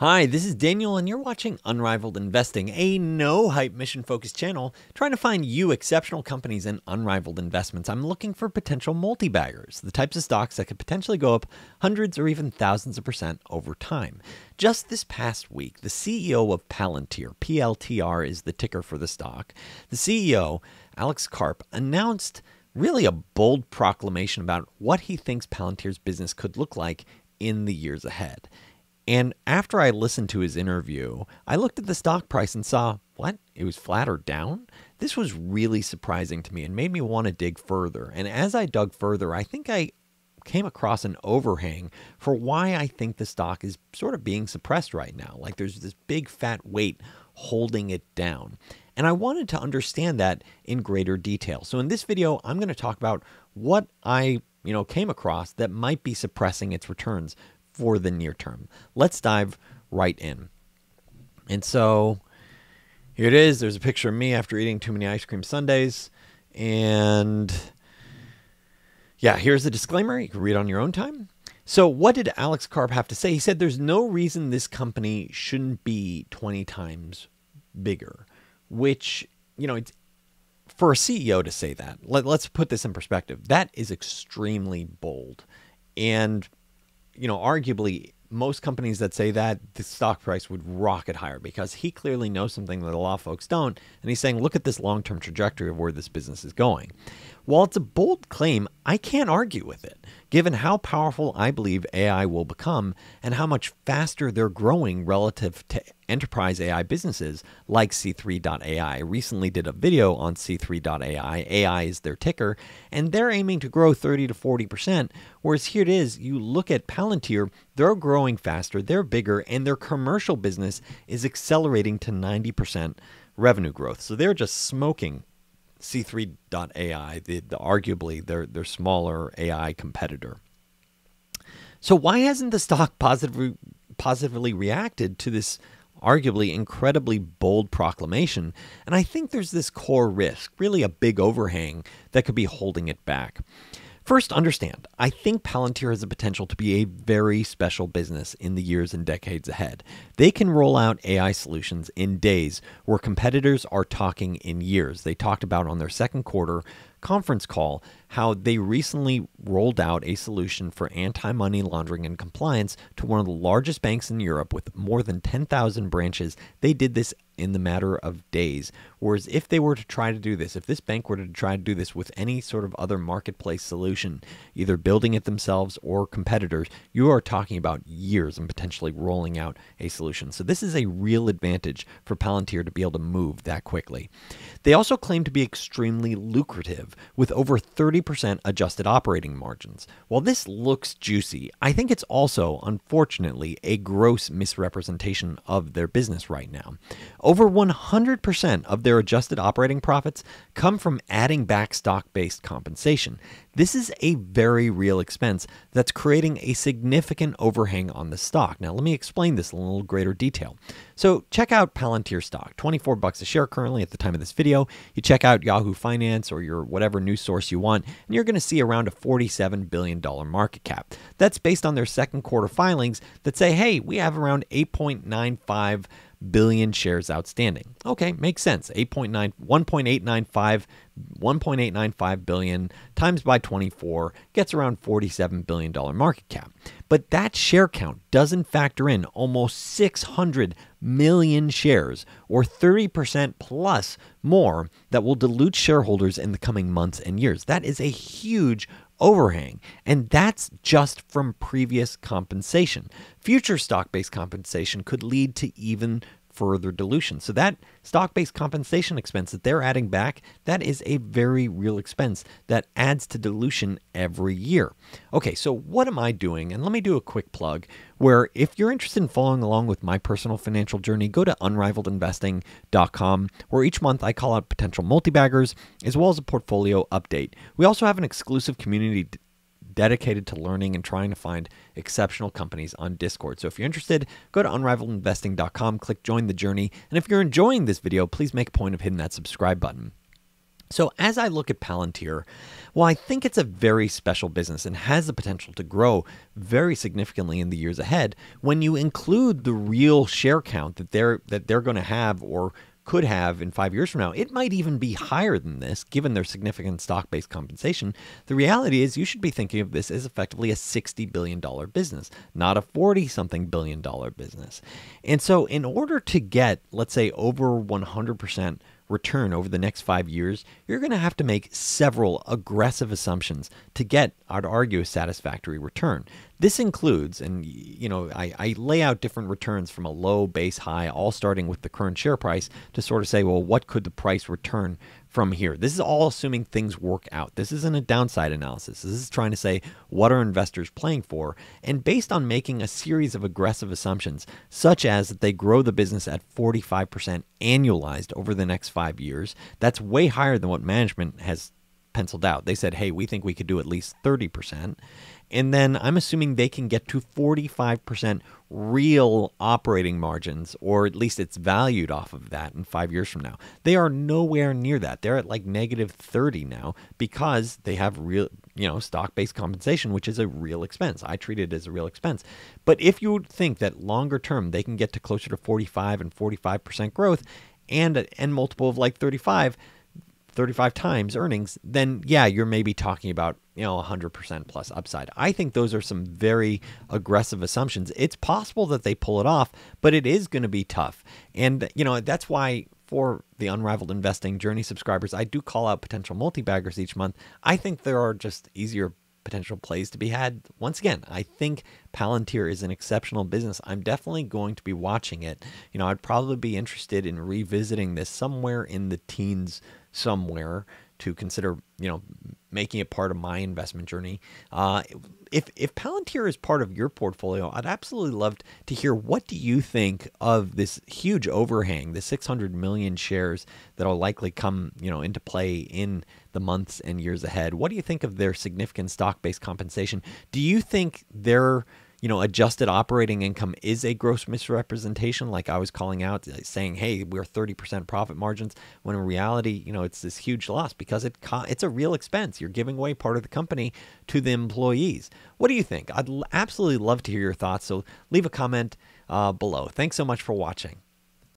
Hi, this is Daniel, and you're watching Unrivaled Investing, a no hype mission focused channel trying to find you exceptional companies and unrivaled investments. I'm looking for potential multi baggers, the types of stocks that could potentially go up hundreds or even thousands of percent over time. Just this past week, the CEO of Palantir, PLTR is the ticker for the stock, the CEO, Alex Karp, announced really a bold proclamation about what he thinks Palantir's business could look like in the years ahead. And after I listened to his interview, I looked at the stock price and saw, what? It was flat or down? This was really surprising to me and made me want to dig further. And as I dug further, I think I came across an overhang for why I think the stock is sort of being suppressed right now. Like there's this big fat weight holding it down. And I wanted to understand that in greater detail. So in this video, I'm going to talk about what I, you know, came across that might be suppressing its returns for the near term. Let's dive right in. And so here it is. There's a picture of me after eating too many ice cream sundaes. And yeah, here's the disclaimer. You can read on your own time. So, what did Alex Karp have to say? He said there's no reason this company shouldn't be 20 times bigger, which, you know, it's for a CEO to say that, let, us put this in perspective. That is extremely bold. And you know, arguably most companies that say that the stock price would rocket higher because he clearly knows something that a lot of folks don't and he's saying look at this long-term trajectory of where this business is going while it's a bold claim, I can't argue with it, given how powerful I believe AI will become and how much faster they're growing relative to enterprise AI businesses like C3.ai. I recently did a video on C3.ai. AI is their ticker, and they're aiming to grow 30 to 40%. Whereas here it is, you look at Palantir, they're growing faster, they're bigger, and their commercial business is accelerating to 90% revenue growth. So they're just smoking C3.ai, the, the, arguably their, their smaller AI competitor. So why hasn't the stock positively, positively reacted to this arguably incredibly bold proclamation? And I think there's this core risk, really a big overhang that could be holding it back. First, understand, I think Palantir has the potential to be a very special business in the years and decades ahead. They can roll out AI solutions in days where competitors are talking in years. They talked about on their second quarter conference call how they recently rolled out a solution for anti money laundering and compliance to one of the largest banks in Europe with more than 10,000 branches. They did this in the matter of days. Whereas if they were to try to do this, if this bank were to try to do this with any sort of other marketplace solution, either building it themselves or competitors, you are talking about years and potentially rolling out a solution. So this is a real advantage for Palantir to be able to move that quickly. They also claim to be extremely lucrative with over 30% adjusted operating margins. While this looks juicy, I think it's also, unfortunately, a gross misrepresentation of their business right now. Over 100% of their adjusted operating profits come from adding back stock based compensation. This is a very real expense that's creating a significant overhang on the stock. Now, let me explain this in a little greater detail. So, check out Palantir stock, 24 bucks a share currently at the time of this video. You check out Yahoo Finance or your whatever news source you want, and you're going to see around a $47 billion market cap. That's based on their second quarter filings that say, hey, we have around 8.95 billion shares outstanding. Okay, makes sense. 8.9 1.895 1.895 billion times by 24 gets around 47 billion dollar market cap. But that share count doesn't factor in almost 600 million shares or 30% plus more that will dilute shareholders in the coming months and years. That is a huge overhang. And that's just from previous compensation. Future stock based compensation could lead to even further dilution. So that stock-based compensation expense that they're adding back, that is a very real expense that adds to dilution every year. Okay, so what am I doing? And let me do a quick plug where if you're interested in following along with my personal financial journey, go to unrivaledinvesting.com where each month I call out potential multi-baggers as well as a portfolio update. We also have an exclusive community dedicated to learning and trying to find exceptional companies on Discord. So if you're interested, go to unrivaledinvesting.com, click join the journey. And if you're enjoying this video, please make a point of hitting that subscribe button. So, as I look at Palantir, well, I think it's a very special business and has the potential to grow very significantly in the years ahead when you include the real share count that they're that they're going to have or could have in five years from now. It might even be higher than this, given their significant stock based compensation. The reality is, you should be thinking of this as effectively a $60 billion business, not a 40 something billion dollar business. And so, in order to get, let's say, over 100% return over the next five years, you're going to have to make several aggressive assumptions to get, I'd argue, a satisfactory return. This includes, and you know, I, I lay out different returns from a low, base, high, all starting with the current share price to sort of say, well, what could the price return from here. This is all assuming things work out. This isn't a downside analysis. This is trying to say what are investors playing for? And based on making a series of aggressive assumptions, such as that they grow the business at 45% annualized over the next five years, that's way higher than what management has penciled out. They said, hey, we think we could do at least 30%. And then I'm assuming they can get to 45% real operating margins, or at least it's valued off of that in five years from now. They are nowhere near that. They're at like negative 30 now because they have real, you know, stock based compensation, which is a real expense. I treat it as a real expense. But if you think that longer term they can get to closer to 45 and 45% growth and an N multiple of like 35, 35 times earnings, then yeah, you're maybe talking about, you know, 100% plus upside. I think those are some very aggressive assumptions. It's possible that they pull it off, but it is going to be tough. And, you know, that's why for the Unrivaled Investing Journey subscribers, I do call out potential multi-baggers each month. I think there are just easier potential plays to be had. Once again, I think Palantir is an exceptional business. I'm definitely going to be watching it. You know, I'd probably be interested in revisiting this somewhere in the teens somewhere to consider, you know, making it part of my investment journey. Uh, if if Palantir is part of your portfolio, I'd absolutely love to hear what do you think of this huge overhang, the 600 million shares that'll likely come, you know, into play in the months and years ahead. What do you think of their significant stock-based compensation? Do you think they're you know, adjusted operating income is a gross misrepresentation. Like I was calling out saying, hey, we're 30% profit margins, when in reality, you know, it's this huge loss because it it's a real expense. You're giving away part of the company to the employees. What do you think? I'd absolutely love to hear your thoughts. So leave a comment uh, below. Thanks so much for watching.